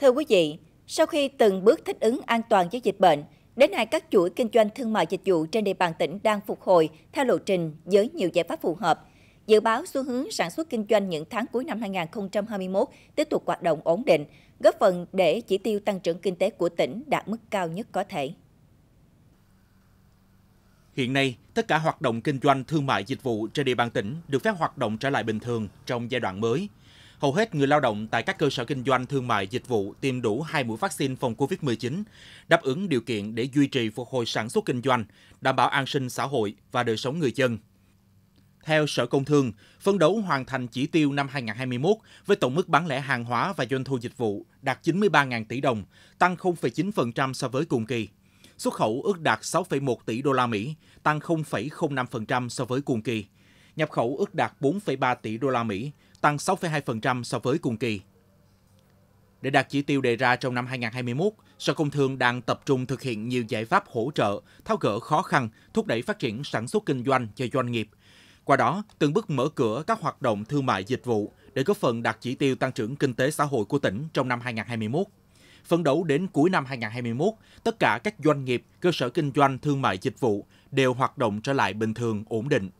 Thưa quý vị, sau khi từng bước thích ứng an toàn với dịch bệnh, đến nay các chuỗi kinh doanh thương mại dịch vụ trên địa bàn tỉnh đang phục hồi theo lộ trình với nhiều giải pháp phù hợp. Dự báo xu hướng sản xuất kinh doanh những tháng cuối năm 2021 tiếp tục hoạt động ổn định, góp phần để chỉ tiêu tăng trưởng kinh tế của tỉnh đạt mức cao nhất có thể. Hiện nay, tất cả hoạt động kinh doanh thương mại dịch vụ trên địa bàn tỉnh được phép hoạt động trở lại bình thường trong giai đoạn mới. Hầu hết người lao động tại các cơ sở kinh doanh thương mại dịch vụ tiêm đủ hai mũi vaccine phòng COVID-19, đáp ứng điều kiện để duy trì phục hồi sản xuất kinh doanh, đảm bảo an sinh xã hội và đời sống người dân. Theo Sở Công Thương, phấn đấu hoàn thành chỉ tiêu năm 2021 với tổng mức bán lẻ hàng hóa và doanh thu dịch vụ đạt 93.000 tỷ đồng, tăng 0,9% so với cùng kỳ. Xuất khẩu ước đạt 6,1 tỷ đô la Mỹ, tăng 0,05% so với cùng kỳ nhập khẩu ước đạt 4,3 tỷ đô la Mỹ, tăng 6,2% so với cùng kỳ. Để đạt chỉ tiêu đề ra trong năm 2021, Sở Công Thương đang tập trung thực hiện nhiều giải pháp hỗ trợ, tháo gỡ khó khăn, thúc đẩy phát triển sản xuất kinh doanh cho doanh nghiệp. Qua đó, từng bước mở cửa các hoạt động thương mại dịch vụ để góp phần đạt chỉ tiêu tăng trưởng kinh tế xã hội của tỉnh trong năm 2021. Phấn đấu đến cuối năm 2021, tất cả các doanh nghiệp, cơ sở kinh doanh thương mại dịch vụ đều hoạt động trở lại bình thường, ổn định.